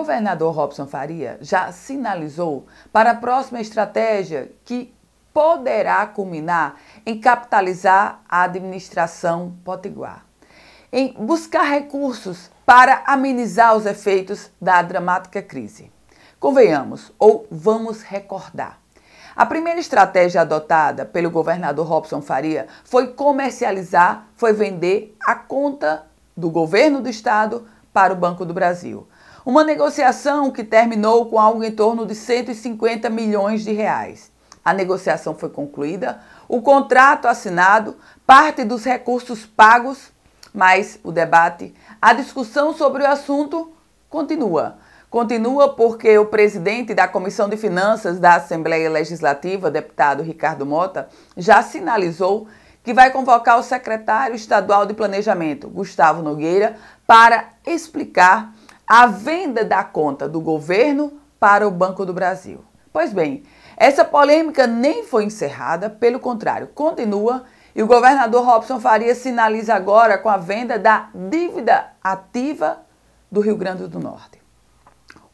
governador Robson Faria já sinalizou para a próxima estratégia que poderá culminar em capitalizar a administração potiguar, em buscar recursos para amenizar os efeitos da dramática crise. Convenhamos, ou vamos recordar. A primeira estratégia adotada pelo governador Robson Faria foi comercializar, foi vender a conta do governo do estado para o Banco do Brasil. Uma negociação que terminou com algo em torno de 150 milhões de reais. A negociação foi concluída, o contrato assinado, parte dos recursos pagos, mas o debate, a discussão sobre o assunto continua. Continua porque o presidente da Comissão de Finanças da Assembleia Legislativa, deputado Ricardo Mota, já sinalizou que vai convocar o secretário estadual de Planejamento, Gustavo Nogueira, para explicar a venda da conta do governo para o Banco do Brasil. Pois bem, essa polêmica nem foi encerrada, pelo contrário, continua e o governador Robson Faria sinaliza agora com a venda da dívida ativa do Rio Grande do Norte.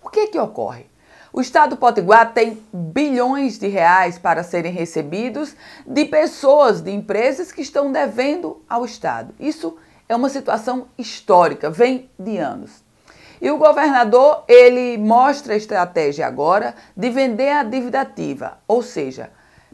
O que é que ocorre? O estado do Potiguar tem bilhões de reais para serem recebidos de pessoas, de empresas que estão devendo ao estado. Isso é uma situação histórica, vem de anos. E o governador, ele mostra a estratégia agora de vender a dívida ativa, ou seja,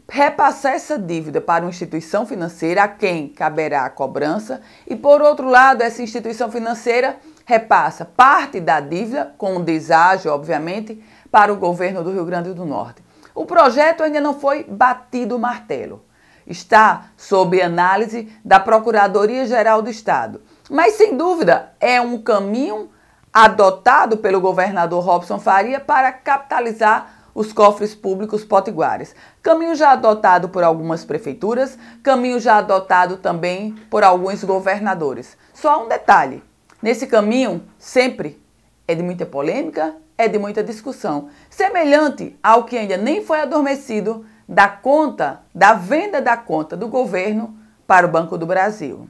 repassar essa dívida para uma instituição financeira a quem caberá a cobrança e, por outro lado, essa instituição financeira repassa parte da dívida, com um deságio, obviamente, para o governo do Rio Grande do Norte. O projeto ainda não foi batido o martelo. Está sob análise da Procuradoria-Geral do Estado. Mas, sem dúvida, é um caminho adotado pelo governador Robson Faria para capitalizar os cofres públicos potiguares. Caminho já adotado por algumas prefeituras, caminho já adotado também por alguns governadores. Só um detalhe: nesse caminho, sempre é de muita polêmica, é de muita discussão. Semelhante ao que ainda nem foi adormecido da conta, da venda da conta do governo para o Banco do Brasil.